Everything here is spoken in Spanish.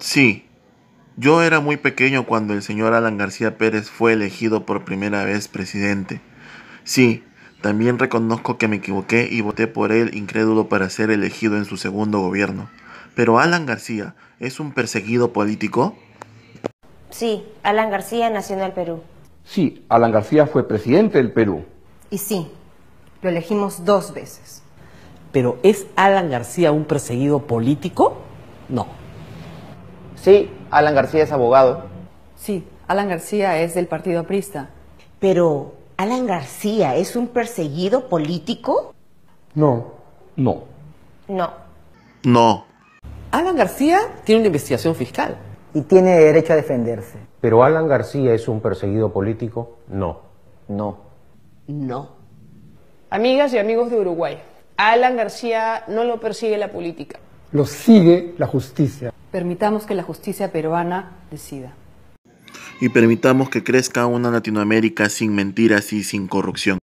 Sí, yo era muy pequeño cuando el señor Alan García Pérez fue elegido por primera vez presidente. Sí, también reconozco que me equivoqué y voté por él incrédulo para ser elegido en su segundo gobierno. Pero Alan García, ¿es un perseguido político? Sí, Alan García nació en el Perú. Sí, Alan García fue presidente del Perú. Y sí, lo elegimos dos veces. Pero ¿es Alan García un perseguido político? No. Sí, Alan García es abogado. Sí, Alan García es del Partido Aprista. Pero, ¿Alan García es un perseguido político? No. No. No. No. Alan García tiene una investigación fiscal. Y tiene derecho a defenderse. Pero Alan García es un perseguido político. No. No. No. Amigas y amigos de Uruguay, Alan García no lo persigue la política. Lo sigue la justicia. Permitamos que la justicia peruana decida. Y permitamos que crezca una Latinoamérica sin mentiras y sin corrupción.